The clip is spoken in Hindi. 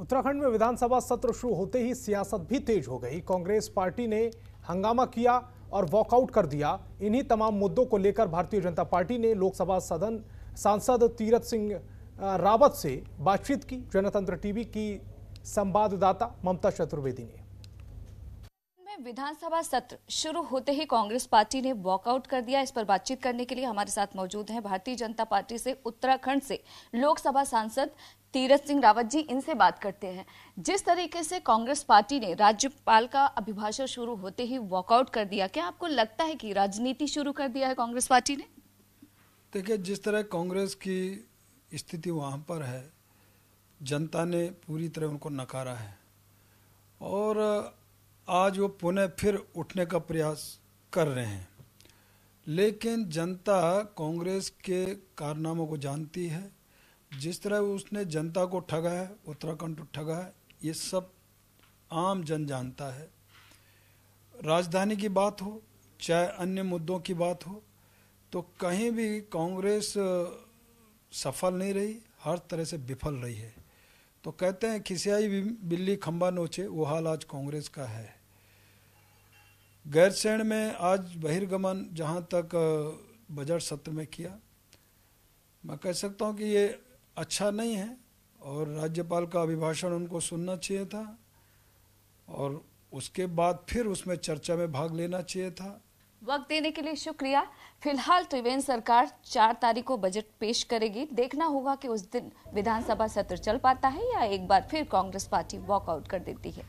उत्तराखंड में विधानसभा सत्र शुरू होते ही सियासत भी तेज हो गई कांग्रेस पार्टी ने हंगामा किया और वॉकआउट कर दिया इन्हीं तमाम मुद्दों को लेकर भारतीय जनता पार्टी ने लोकसभा सदन सांसद तीरथ सिंह रावत से बातचीत की जनतंत्र टीवी की संवाददाता ममता चतुर्वेदी ने में विधानसभा सत्र शुरू होते ही कांग्रेस पार्टी ने वॉकआउट कर दिया इस पर बातचीत करने के लिए हमारे साथ मौजूद हैं भारतीय जनता पार्टी से उत्तराखंड से लोकसभा सांसद तीरथ सिंह रावत जी इनसे बात करते हैं जिस तरीके से कांग्रेस पार्टी ने राज्यपाल का अभिभाषण शुरू होते ही वॉकआउट कर दिया क्या आपको लगता है कि राजनीति शुरू कर दिया है कांग्रेस पार्टी ने देखिए जिस तरह कांग्रेस की स्थिति वहाँ पर है जनता ने पूरी तरह उनको नकारा है और आज वो पुनः फिर उठने का प्रयास कर रहे हैं लेकिन जनता कांग्रेस के कारनामों को जानती है जिस तरह उसने जनता को ठगा है उत्तराखंड को ठगा है ये सब आम जन जानता है राजधानी की बात हो चाहे अन्य मुद्दों की बात हो तो कहीं भी कांग्रेस सफल नहीं रही हर तरह से विफल रही है तो कहते हैं खिसियाई बिल्ली खंबा नोचे वो हाल आज कांग्रेस का है गैरसैन में आज बहिर्गमन जहाँ तक बजट सत्र में किया मैं कह सकता हूँ कि ये अच्छा नहीं है और राज्यपाल का अभिभाषण उनको सुनना चाहिए था और उसके बाद फिर उसमें चर्चा में भाग लेना चाहिए था वक्त देने के लिए शुक्रिया फिलहाल त्रिवेंद्र सरकार चार तारीख को बजट पेश करेगी देखना होगा कि उस दिन विधानसभा सत्र चल पाता है या एक बार फिर कांग्रेस पार्टी वॉकआउट कर देती है